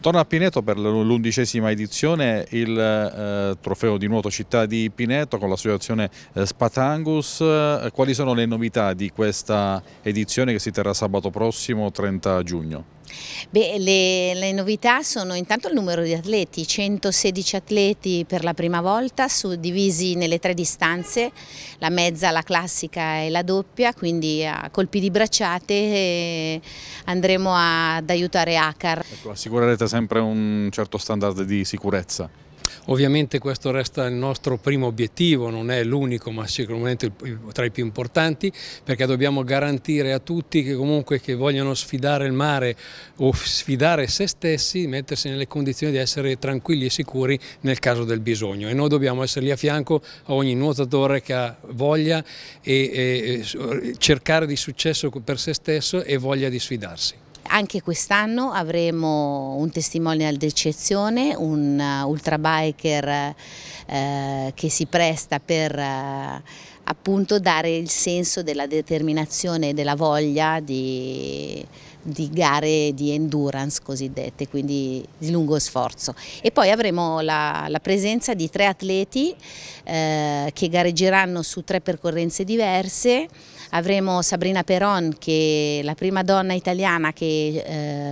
Torna a Pineto per l'undicesima edizione il eh, trofeo di nuoto città di Pineto con l'associazione eh, Spatangus. Quali sono le novità di questa edizione che si terrà sabato prossimo 30 giugno? Beh, le, le, novità sono intanto il numero di atleti, 116 atleti per la prima volta, suddivisi nelle tre distanze, la mezza, la classica e la doppia, quindi a colpi di bracciate eh, andremo ad aiutare ACAR. Ecco, assicurerete sempre un certo standard di sicurezza? Ovviamente questo resta il nostro primo obiettivo, non è l'unico ma sicuramente tra i più importanti perché dobbiamo garantire a tutti che comunque che vogliono sfidare il mare o sfidare se stessi, mettersi nelle condizioni di essere tranquilli e sicuri nel caso del bisogno e noi dobbiamo essere lì a fianco a ogni nuotatore che ha voglia e, e cercare di successo per se stesso e voglia di sfidarsi. Anche quest'anno avremo un testimonial d'eccezione, un eh, ultrabiker eh, che si presta per eh, appunto dare il senso della determinazione e della voglia di, di gare di endurance cosiddette, quindi di lungo sforzo. E poi avremo la, la presenza di tre atleti eh, che gareggeranno su tre percorrenze diverse avremo Sabrina Peron che è la prima donna italiana che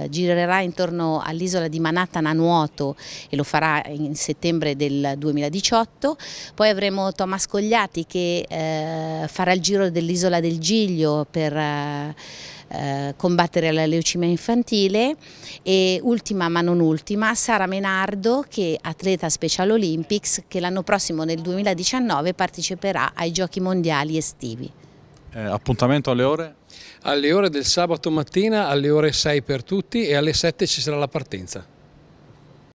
eh, girerà intorno all'isola di Manhattan a nuoto e lo farà in settembre del 2018, poi avremo Thomas Cogliati che eh, farà il giro dell'isola del Giglio per... Eh, eh combattere la leucemia infantile e ultima ma non ultima Sara Menardo che atleta Special Olympics che l'anno prossimo nel 2019 parteciperà ai giochi mondiali estivi. Eh, appuntamento alle ore? Alle ore del sabato mattina, alle ore 6 per tutti e alle 7 ci sarà la partenza.